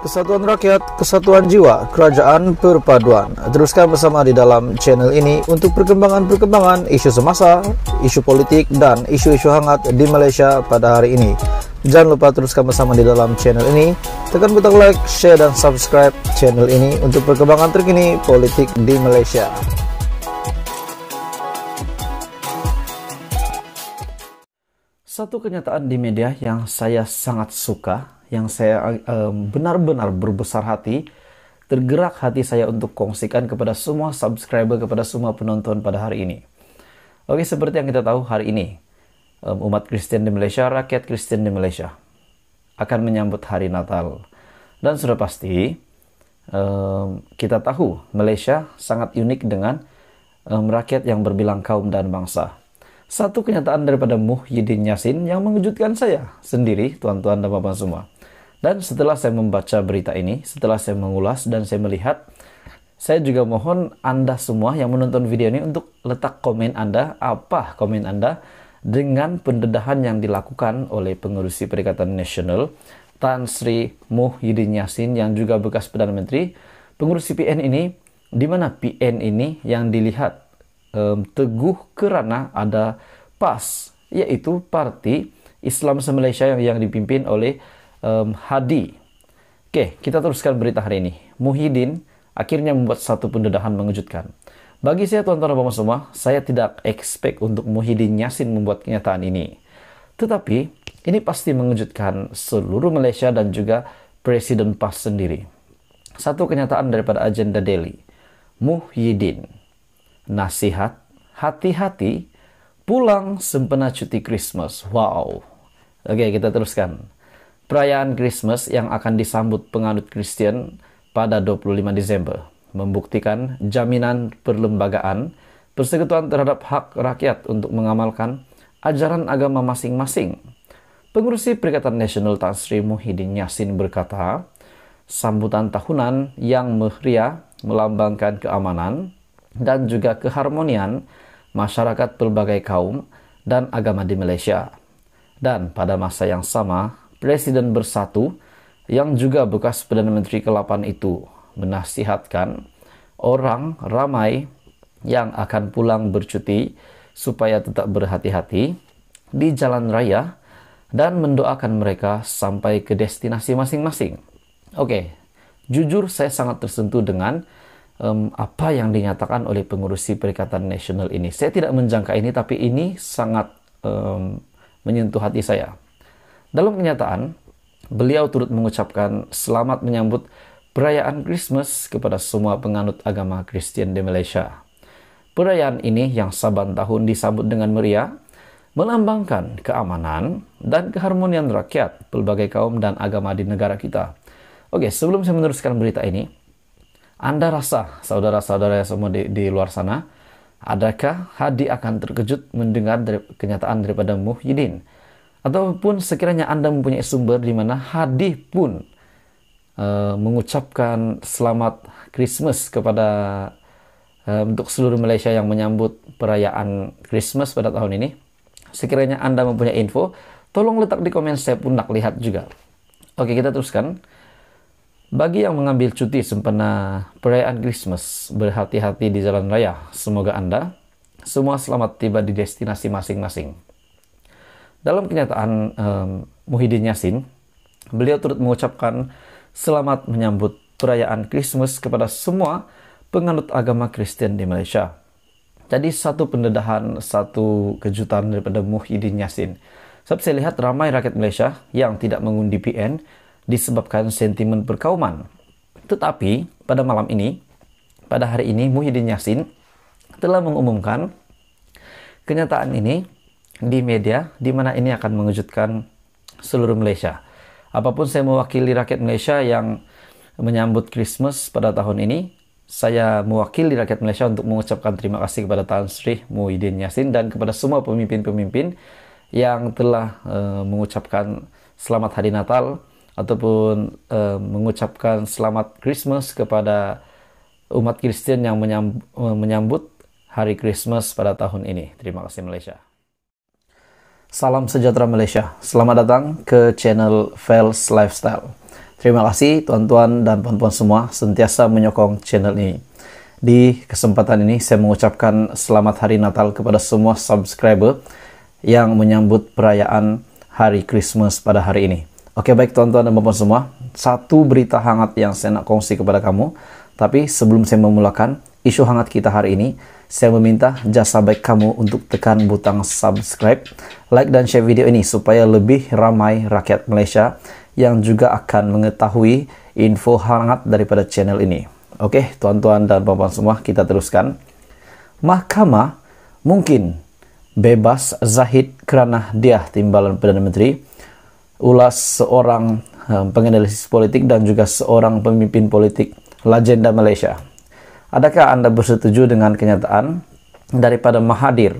Kesatuan Rakyat, Kesatuan Jiwa, Kerajaan Perpaduan. Teruskan bersama di dalam channel ini untuk perkembangan-perkembangan isu semasa, isu politik, dan isu-isu hangat di Malaysia pada hari ini. Jangan lupa teruskan bersama di dalam channel ini. Tekan butang like, share, dan subscribe channel ini untuk perkembangan terkini politik di Malaysia. Satu kenyataan di media yang saya sangat suka yang saya benar-benar berbesar hati, tergerak hati saya untuk kongsikan kepada semua subscriber, kepada semua penonton pada hari ini. Oke, seperti yang kita tahu hari ini, umat Kristen di Malaysia, rakyat Kristen di Malaysia akan menyambut hari Natal. Dan sudah pasti, kita tahu Malaysia sangat unik dengan rakyat yang berbilang kaum dan bangsa satu kenyataan daripada Muhyiddin Yassin yang mengejutkan saya sendiri, tuan-tuan dan bapak semua. Dan setelah saya membaca berita ini, setelah saya mengulas dan saya melihat, saya juga mohon Anda semua yang menonton video ini untuk letak komen Anda, apa komen Anda dengan pendedahan yang dilakukan oleh pengurusi Perikatan Nasional Tan Sri Muhyiddin Yassin yang juga bekas Perdana Menteri. pengurus PN ini, di mana PN ini yang dilihat um, teguh kerana ada PAS, yaitu Parti Islam Malaysia yang, yang dipimpin oleh um, Hadi. Oke, kita teruskan berita hari ini. Muhyiddin akhirnya membuat satu pendedahan mengejutkan. Bagi saya tuan-tuan dan semua, saya tidak expect untuk Muhyiddin Yasin membuat kenyataan ini. Tetapi, ini pasti mengejutkan seluruh Malaysia dan juga Presiden PAS sendiri. Satu kenyataan daripada agenda Delhi. Muhyiddin. Nasihat, hati-hati, pulang sempena cuti Christmas. Wow. Oke, kita teruskan. Perayaan Christmas yang akan disambut penganut Kristen pada 25 Desember membuktikan jaminan perlembagaan persekutuan terhadap hak rakyat untuk mengamalkan ajaran agama masing-masing. Pengurusi Perikatan Nasional Tan Sri Muhyiddin Yassin berkata, sambutan tahunan yang meriah melambangkan keamanan dan juga keharmonian masyarakat berbagai kaum dan agama di Malaysia. Dan pada masa yang sama, Presiden Bersatu yang juga bekas Perdana Menteri ke-8 itu menasihatkan orang ramai yang akan pulang bercuti supaya tetap berhati-hati di jalan raya dan mendoakan mereka sampai ke destinasi masing-masing. Oke, jujur saya sangat tersentuh dengan um, apa yang dinyatakan oleh pengurusi Perikatan Nasional ini. Saya tidak menjangka ini, tapi ini sangat um, menyentuh hati saya. Dalam kenyataan, beliau turut mengucapkan selamat menyambut perayaan Christmas kepada semua penganut agama Kristen di Malaysia. Perayaan ini yang saban tahun disambut dengan meriah, melambangkan keamanan dan keharmonian rakyat pelbagai kaum dan agama di negara kita. Oke, sebelum saya meneruskan berita ini, Anda rasa, saudara-saudara semua di, di luar sana, adakah Hadi akan terkejut mendengar dari, kenyataan daripada Muhyiddin? Ataupun sekiranya Anda mempunyai sumber di mana hadis pun uh, mengucapkan selamat Christmas kepada uh, untuk seluruh Malaysia yang menyambut perayaan Christmas pada tahun ini. Sekiranya Anda mempunyai info, tolong letak di komen saya pun nak lihat juga. Oke, kita teruskan. Bagi yang mengambil cuti sempena perayaan Christmas, berhati-hati di jalan raya. Semoga Anda semua selamat tiba di destinasi masing-masing. Dalam kenyataan um, Muhyiddin Yassin, beliau turut mengucapkan selamat menyambut perayaan Christmas kepada semua penganut agama Kristen di Malaysia. Jadi satu pendedahan, satu kejutan daripada Muhyiddin Yassin. Sebab saya lihat ramai rakyat Malaysia yang tidak mengundi PN disebabkan sentimen perkauman. Tetapi pada malam ini, pada hari ini Muhyiddin Yassin telah mengumumkan kenyataan ini di media, di mana ini akan mengejutkan seluruh Malaysia. Apapun saya mewakili rakyat Malaysia yang menyambut Christmas pada tahun ini, saya mewakili rakyat Malaysia untuk mengucapkan terima kasih kepada Tan Sri Muhyiddin Yassin dan kepada semua pemimpin-pemimpin yang telah uh, mengucapkan selamat hari Natal ataupun uh, mengucapkan selamat Christmas kepada umat Kristen yang eh, menyambut hari Christmas pada tahun ini. Terima kasih Malaysia. Salam sejahtera Malaysia. Selamat datang ke channel Fels Lifestyle. Terima kasih tuan-tuan dan puan-puan semua sentiasa menyokong channel ini. Di kesempatan ini saya mengucapkan selamat hari Natal kepada semua subscriber yang menyambut perayaan hari Christmas pada hari ini. Oke baik tuan-tuan dan puan-puan semua, satu berita hangat yang saya nak kongsi kepada kamu. Tapi sebelum saya memulakan isu hangat kita hari ini, saya meminta jasa baik kamu untuk tekan butang subscribe, like dan share video ini supaya lebih ramai rakyat Malaysia yang juga akan mengetahui info hangat daripada channel ini. Oke, tuan-tuan dan puan-puan semua, kita teruskan. Mahkamah mungkin bebas Zahid kerana dia timbalan Perdana Menteri ulas seorang eh, penganalisis politik dan juga seorang pemimpin politik legenda Malaysia. Adakah Anda bersetuju dengan kenyataan daripada Mahathir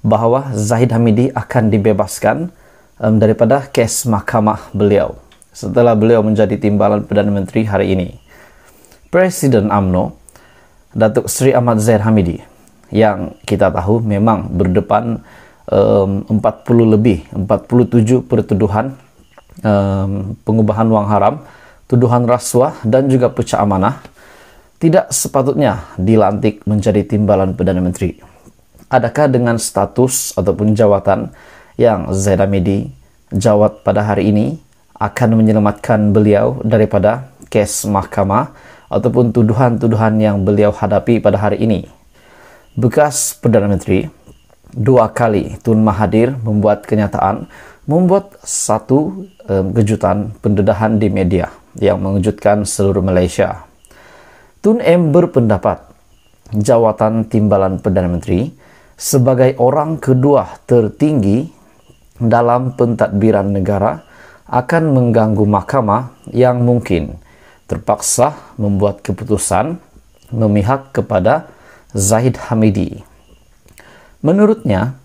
bahwa Zahid Hamidi akan dibebaskan um, daripada kes mahkamah beliau setelah beliau menjadi timbalan Perdana Menteri hari ini? Presiden AMNO Datuk Sri Ahmad Zahid Hamidi yang kita tahu memang berdepan um, 40 lebih 47 pertuduhan um, pengubahan wang haram, tuduhan rasuah dan juga pecah amanah tidak sepatutnya dilantik menjadi timbalan Perdana Menteri. Adakah dengan status ataupun jawatan yang Zaid Amidi jawat pada hari ini akan menyelamatkan beliau daripada kes mahkamah ataupun tuduhan-tuduhan yang beliau hadapi pada hari ini? Bekas Perdana Menteri dua kali Tun Mahathir membuat kenyataan membuat satu um, kejutan pendedahan di media yang mengejutkan seluruh Malaysia Tun M berpendapat jawatan timbalan Perdana Menteri sebagai orang kedua tertinggi dalam pentadbiran negara akan mengganggu mahkamah yang mungkin terpaksa membuat keputusan memihak kepada Zahid Hamidi. Menurutnya,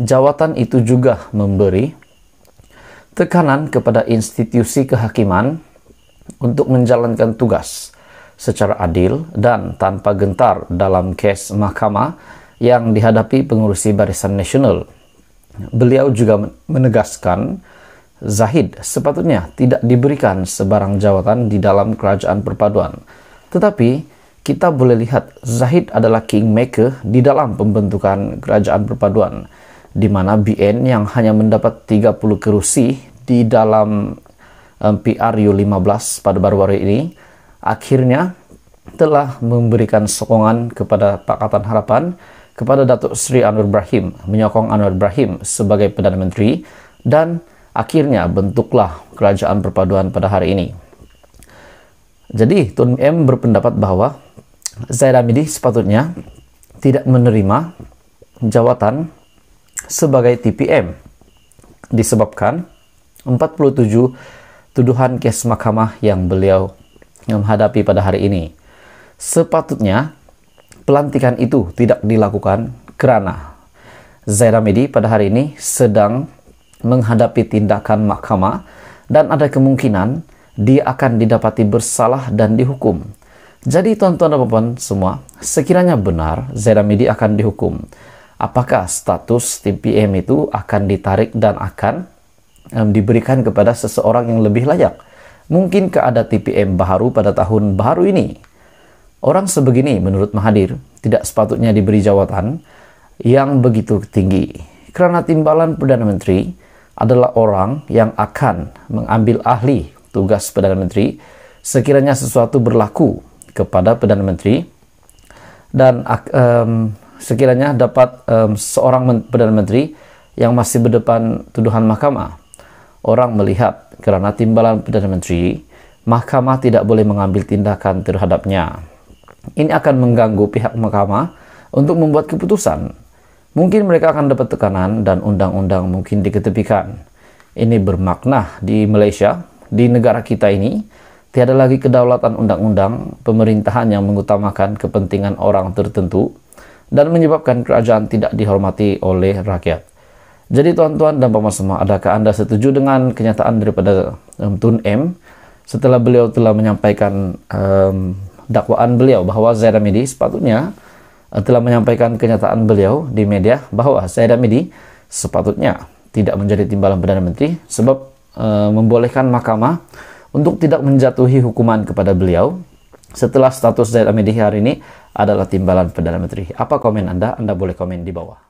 jawatan itu juga memberi tekanan kepada institusi kehakiman untuk menjalankan tugas secara adil dan tanpa gentar dalam kes mahkamah yang dihadapi pengurusi Barisan Nasional. Beliau juga menegaskan Zahid sepatutnya tidak diberikan sebarang jawatan di dalam kerajaan perpaduan. Tetapi kita boleh lihat Zahid adalah kingmaker di dalam pembentukan kerajaan perpaduan di mana BN yang hanya mendapat 30 kerusi di dalam eh, PRU 15 pada baru-baru ini akhirnya telah memberikan sokongan kepada Pakatan Harapan kepada Datuk Sri Anwar Ibrahim, menyokong Anwar Ibrahim sebagai Perdana Menteri dan akhirnya bentuklah kerajaan perpaduan pada hari ini. Jadi Tun M berpendapat bahwa Zaid Amidi sepatutnya tidak menerima jawatan sebagai TPM disebabkan 47 tuduhan kes mahkamah yang beliau yang menghadapi pada hari ini. Sepatutnya pelantikan itu tidak dilakukan kerana Zaira Medi pada hari ini sedang menghadapi tindakan mahkamah dan ada kemungkinan dia akan didapati bersalah dan dihukum. Jadi tuan-tuan dan puan semua, sekiranya benar Zaira Medi akan dihukum, apakah status TPM itu akan ditarik dan akan um, diberikan kepada seseorang yang lebih layak? Mungkinkah ada TPM baru pada tahun baru ini? Orang sebegini menurut mahadir, tidak sepatutnya diberi jawatan yang begitu tinggi karena timbalan Perdana Menteri adalah orang yang akan mengambil ahli tugas Perdana Menteri sekiranya sesuatu berlaku kepada Perdana Menteri dan um, sekiranya dapat um, seorang Perdana Menteri yang masih berdepan tuduhan mahkamah orang melihat karena timbalan Perdana Menteri, mahkamah tidak boleh mengambil tindakan terhadapnya. Ini akan mengganggu pihak mahkamah untuk membuat keputusan. Mungkin mereka akan dapat tekanan dan undang-undang mungkin diketepikan. Ini bermakna di Malaysia, di negara kita ini, tiada lagi kedaulatan undang-undang, pemerintahan yang mengutamakan kepentingan orang tertentu, dan menyebabkan kerajaan tidak dihormati oleh rakyat. Jadi tuan-tuan dan paman semua, adakah Anda setuju dengan kenyataan daripada um, Tun M setelah beliau telah menyampaikan um, dakwaan beliau bahwa Zaidah Midi sepatutnya uh, telah menyampaikan kenyataan beliau di media bahwa Zaidah Midi sepatutnya tidak menjadi timbalan Perdana Menteri sebab uh, membolehkan mahkamah untuk tidak menjatuhi hukuman kepada beliau setelah status Zaid Amidi hari ini adalah timbalan Perdana Menteri. Apa komen Anda? Anda boleh komen di bawah.